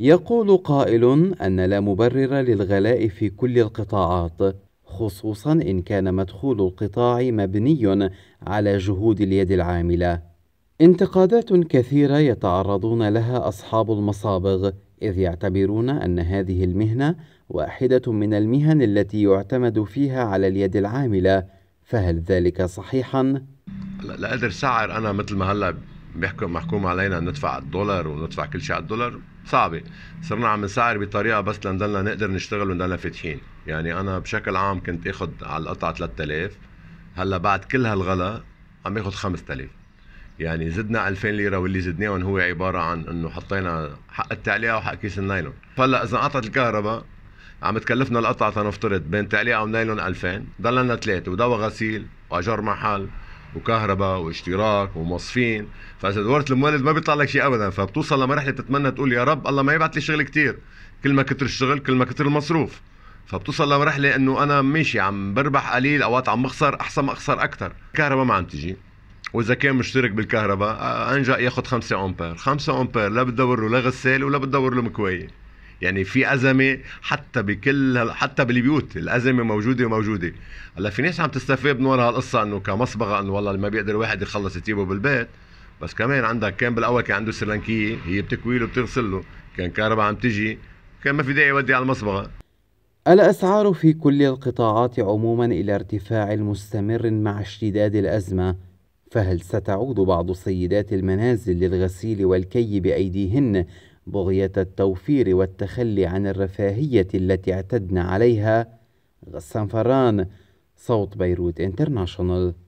يقول قائل أن لا مبرر للغلاء في كل القطاعات خصوصا إن كان مدخول القطاع مبني على جهود اليد العاملة انتقادات كثيرة يتعرضون لها أصحاب المصابغ إذ يعتبرون أن هذه المهنة واحدة من المهن التي يعتمد فيها على اليد العاملة فهل ذلك صحيحا؟ لا قادر سعر أنا مثل ما هلأ بيحكوا محكوم علينا ندفع الدولار وندفع كل شيء على الدولار صعبة صرنا عم نسعر بطريقة بس لنضلنا نقدر نشتغل ونضلنا فاتحين يعني أنا بشكل عام كنت أخذ على القطعة 3000 هلا بعد كل هالغلا عم ياخذ 5000 يعني زدنا 2000 ليره واللي زدناهم هو عباره عن انه حطينا حق التعليقه وحق كيس النايلون فهلا اذا انقطعت الكهرباء عم تكلفنا القطعه تنفترض بين تعليقه ونايلون 2000 ضلنا ثلاثه ودواء غسيل واجار محل وكهرباء واشتراك وموظفين فاذا دورت المولد ما بيطلع لك شيء ابدا فبتوصل لمرحله بتتمنى تقول يا رب الله ما يبعث لي شغل كثير كل ما كتر الشغل كل ما كتر المصروف فبتوصل لمرحله انه انا ماشي عم بربح قليل اوقات عم بخسر احسن ما اخسر اكثر الكهرباء ما عم تجي واذا كان مشترك بالكهرباء انجا ياخذ 5 امبير 5 امبير لا بتدور له لا غسالة ولا بتدور له مكويه يعني في ازمه حتى بكل حتى بالبيوت الازمه موجوده وموجوده هلا في ناس عم تستفيد من وراء هالقصه انه كمصبغه انه والله ما بيقدر الواحد يخلص يتيبه بالبيت بس كمان عندك كان بالاول كان عنده سريلانكيه هي بتكوي له بتغسل له كان كهرباء عم تجي كان ما في داعي يودي على المصبغه الأسعار في كل القطاعات عموما إلى ارتفاع مستمر مع اشتداد الأزمة فهل ستعود بعض سيدات المنازل للغسيل والكي بأيديهن بغية التوفير والتخلي عن الرفاهية التي اعتدنا عليها غسان فران صوت بيروت انترناشونال